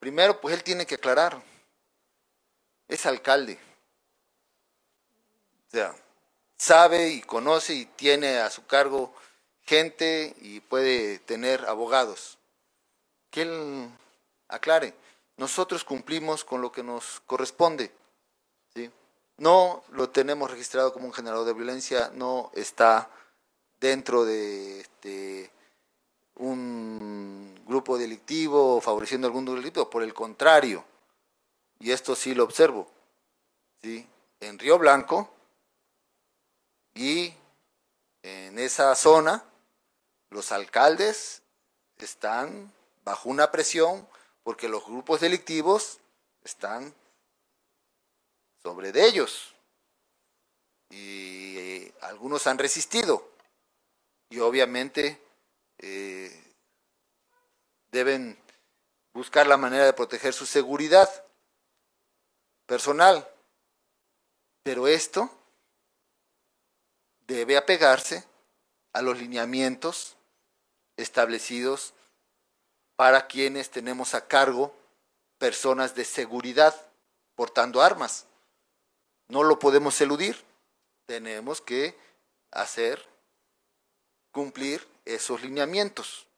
Primero, pues él tiene que aclarar. Es alcalde. O sea, sabe y conoce y tiene a su cargo gente y puede tener abogados. Que él aclare. Nosotros cumplimos con lo que nos corresponde. No lo tenemos registrado como un generador de violencia, no está dentro de este, un delictivo favoreciendo algún delito, por el contrario, y esto sí lo observo, ¿sí? en Río Blanco y en esa zona, los alcaldes están bajo una presión porque los grupos delictivos están sobre de ellos. Y eh, algunos han resistido. Y obviamente eh, deben buscar la manera de proteger su seguridad personal. Pero esto debe apegarse a los lineamientos establecidos para quienes tenemos a cargo personas de seguridad portando armas. No lo podemos eludir. Tenemos que hacer cumplir esos lineamientos.